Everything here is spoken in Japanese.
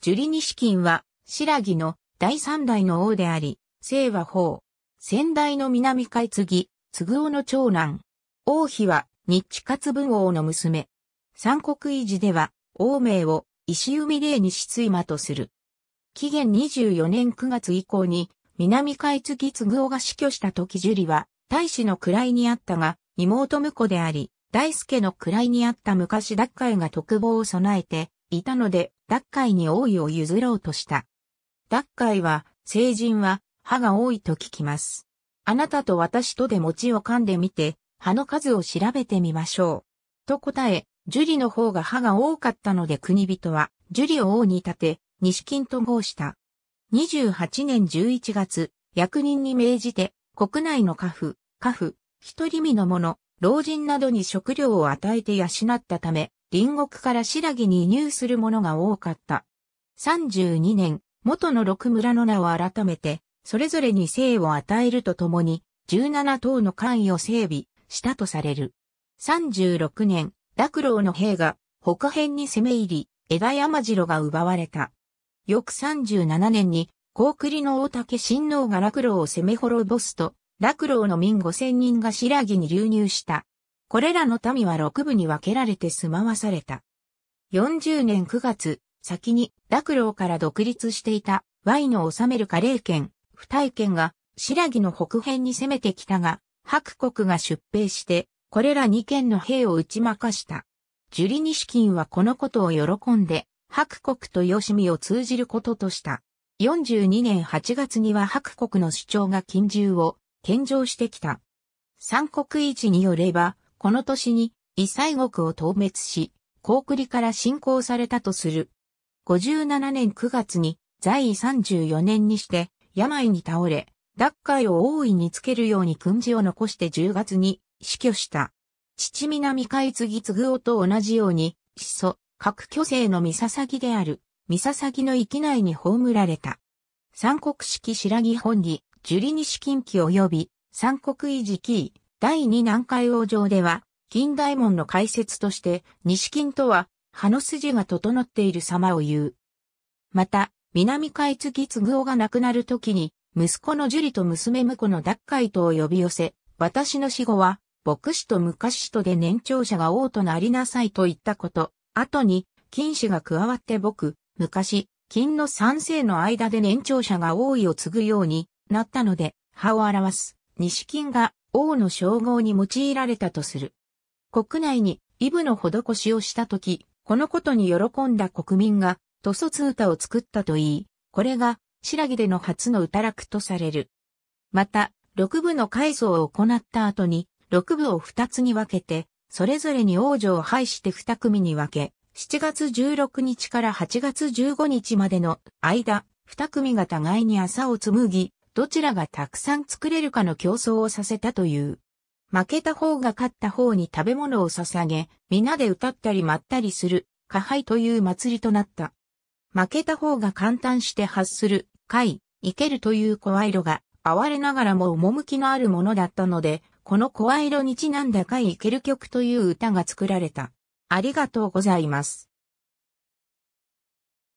ジュリニシキンは、白木の第三代の王であり、姓は法。先代の南海継ぎ、継夫の長男。王妃は、日地活文王の娘。三国維持では、王名を、石海霊に失まとする。紀元24年9月以降に、南海継ぎ継夫が死去した時樹里は、大使の位にあったが、妹婿であり、大助の位にあった昔奪回が特防を備えていたので、脱会に王位を譲ろうとした。脱会は、成人は、歯が多いと聞きます。あなたと私とで餅を噛んでみて、歯の数を調べてみましょう。と答え、樹里の方が歯が多かったので国人は、樹里を王に立て、西金と合した。28年11月、役人に命じて、国内の家父、家父、一人身の者、老人などに食料を与えて養ったため、隣国から白木に移入する者が多かった。32年、元の六村の名を改めて、それぞれに姓を与えるとともに、17等の官位を整備したとされる。36年、楽郎の兵が北辺に攻め入り、枝山城が奪われた。翌37年に、高栗の大竹親王が楽郎を攻め滅ぼすと、楽郎の民5000人が白木に流入した。これらの民は6部に分けられて住まわされた。40年9月、先に濁老から独立していたワイの治める加齢県、不体県が白木の北辺に攻めてきたが、白国が出兵して、これら2県の兵を打ち負かした。ジュリニシキンはこのことを喜んで、白国と吉見を通じることとした。42年8月には白国の主張が近銃を献上してきた。三国維持によれば、この年に異西国を討滅し、高栗から侵攻されたとする。57年9月に在位34年にして病に倒れ、脱会を大いにつけるように訓示を残して10月に死去した。父南海次継夫と同じように、始祖、各巨星の三笹である、三笹の域内に葬られた。三国式白木本里、樹里西近畿及び、三国維持キー、第二南海王城では、近代門の解説として、西金とは、葉の筋が整っている様を言う。また、南海月継夫が亡くなる時に、息子の樹里と娘婿の脱会とを呼び寄せ、私の死後は、牧師と昔人で年長者が王となりなさいと言ったこと、後に、金氏が加わって僕、昔、金の三世の間で年長者が王位を継ぐようになったので、葉を表す、西金が王の称号に用いられたとする。国内にイブの施しをしたとき、このことに喜んだ国民が、塗卒歌を作ったといい、これが、白木での初の歌楽とされる。また、六部の改造を行った後に、六部を二つに分けて、それぞれに王女を配して二組に分け、7月16日から8月15日までの間、二組が互いに朝を紡ぎ、どちらがたくさん作れるかの競争をさせたという。負けた方が勝った方に食べ物を捧げ、皆で歌ったり舞ったりする、下杯という祭りとなった。負けた方が簡単して発する、会、行けるという声色が、哀れながらも趣のあるものだったので、この声色にちなんだ会いける曲という歌が作られた。ありがとうございます。